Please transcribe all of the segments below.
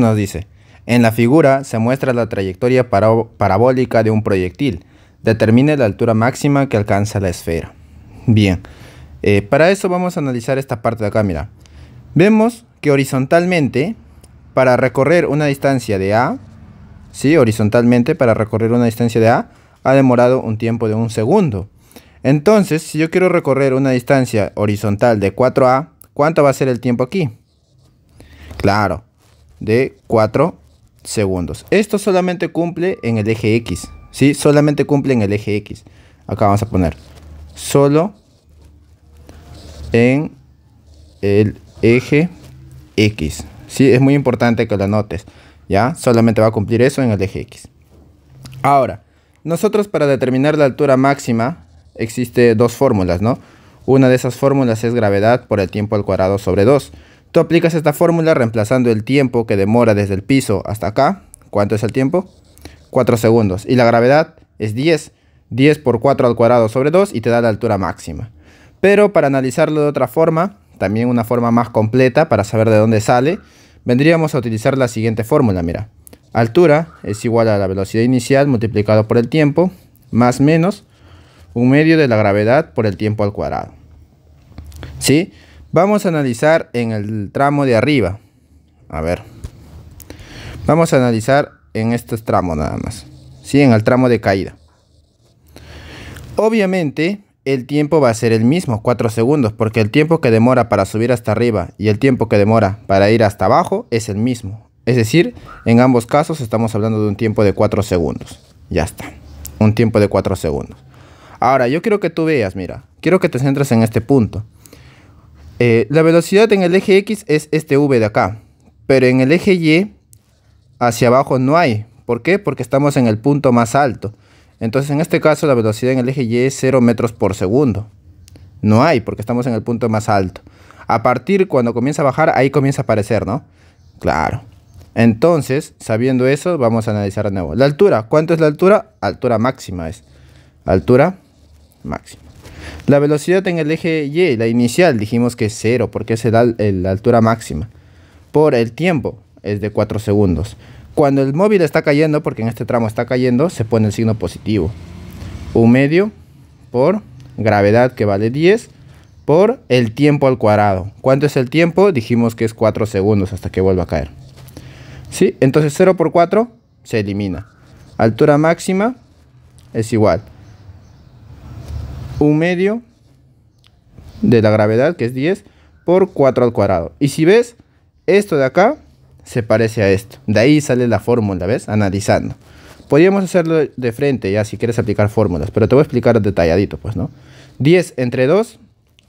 nos dice, en la figura se muestra la trayectoria parabólica de un proyectil. Determine la altura máxima que alcanza la esfera. Bien, eh, para eso vamos a analizar esta parte de acá, mira. Vemos que horizontalmente, para recorrer una distancia de A, ¿sí? horizontalmente, para recorrer una distancia de A, ha demorado un tiempo de un segundo. Entonces, si yo quiero recorrer una distancia horizontal de 4A, ¿cuánto va a ser el tiempo aquí? Claro, de 4 segundos. Esto solamente cumple en el eje X. ¿sí? Solamente cumple en el eje X. Acá vamos a poner solo en el eje X. ¿sí? Es muy importante que lo notes. ¿ya? Solamente va a cumplir eso en el eje X. Ahora, nosotros para determinar la altura máxima existe dos fórmulas, ¿no? Una de esas fórmulas es gravedad por el tiempo al cuadrado sobre 2. Tú aplicas esta fórmula reemplazando el tiempo que demora desde el piso hasta acá. ¿Cuánto es el tiempo? 4 segundos. Y la gravedad es 10. 10 por 4 al cuadrado sobre 2 y te da la altura máxima. Pero para analizarlo de otra forma, también una forma más completa para saber de dónde sale, vendríamos a utilizar la siguiente fórmula, mira. Altura es igual a la velocidad inicial multiplicado por el tiempo, más menos un medio de la gravedad por el tiempo al cuadrado. ¿Sí? Vamos a analizar en el tramo de arriba. A ver. Vamos a analizar en estos tramos nada más. Sí, en el tramo de caída. Obviamente, el tiempo va a ser el mismo, 4 segundos, porque el tiempo que demora para subir hasta arriba y el tiempo que demora para ir hasta abajo es el mismo. Es decir, en ambos casos estamos hablando de un tiempo de 4 segundos. Ya está. Un tiempo de 4 segundos. Ahora, yo quiero que tú veas, mira, quiero que te centres en este punto. Eh, la velocidad en el eje X es este V de acá, pero en el eje Y hacia abajo no hay. ¿Por qué? Porque estamos en el punto más alto. Entonces en este caso la velocidad en el eje Y es 0 metros por segundo. No hay, porque estamos en el punto más alto. A partir cuando comienza a bajar, ahí comienza a aparecer, ¿no? Claro. Entonces, sabiendo eso, vamos a analizar de nuevo. La altura, ¿cuánto es la altura? Altura máxima es. Altura máxima. La velocidad en el eje Y, la inicial, dijimos que es 0 porque es la altura máxima. Por el tiempo es de 4 segundos. Cuando el móvil está cayendo, porque en este tramo está cayendo, se pone el signo positivo. Un medio por gravedad que vale 10 por el tiempo al cuadrado. ¿Cuánto es el tiempo? Dijimos que es 4 segundos hasta que vuelva a caer. ¿Sí? Entonces 0 por 4 se elimina. Altura máxima es igual un medio de la gravedad, que es 10, por 4 al cuadrado. Y si ves, esto de acá se parece a esto. De ahí sale la fórmula, ¿ves? Analizando. Podríamos hacerlo de frente ya si quieres aplicar fórmulas, pero te voy a explicar detalladito, pues, ¿no? 10 entre 2,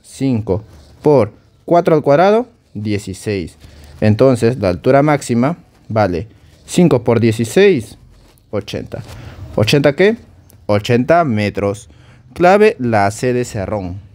5 por 4 al cuadrado, 16. Entonces, la altura máxima vale 5 por 16, 80. ¿80 qué? 80 metros. Clave, la sede de Cerrón.